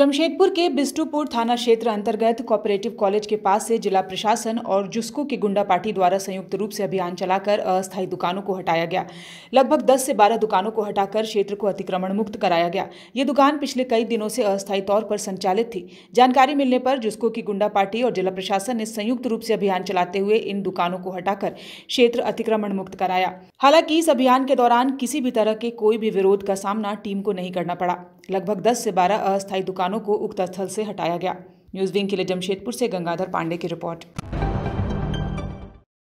जमशेदपुर के बिस्टुपुर थाना क्षेत्र अंतर्गत कोऑपरेटिव कॉलेज के पास से जिला प्रशासन और जुस्को की गुंडा पार्टी द्वारा संयुक्त रूप से अभियान चलाकर अस्थायी दुकानों को हटाया गया लगभग 10 से 12 दुकानों को हटाकर क्षेत्र को अतिक्रमण मुक्त कराया गया ये दुकान पिछले कई दिनों से अस्थायी तौर पर संचालित थी जानकारी मिलने पर जुस्को की गुंडा पार्टी और जिला प्रशासन ने संयुक्त रूप से अभियान चलाते हुए इन दुकानों को हटाकर क्षेत्र अतिक्रमण मुक्त कराया हालांकि इस अभियान के दौरान किसी भी तरह के कोई भी विरोध का सामना टीम को नहीं करना पड़ा लगभग दस से बारह अस्थायी दुकान को उक्त स्थल से हटाया गया न्यूज़ विंग के लिए जमशेदपुर से गंगाधर पांडे की रिपोर्ट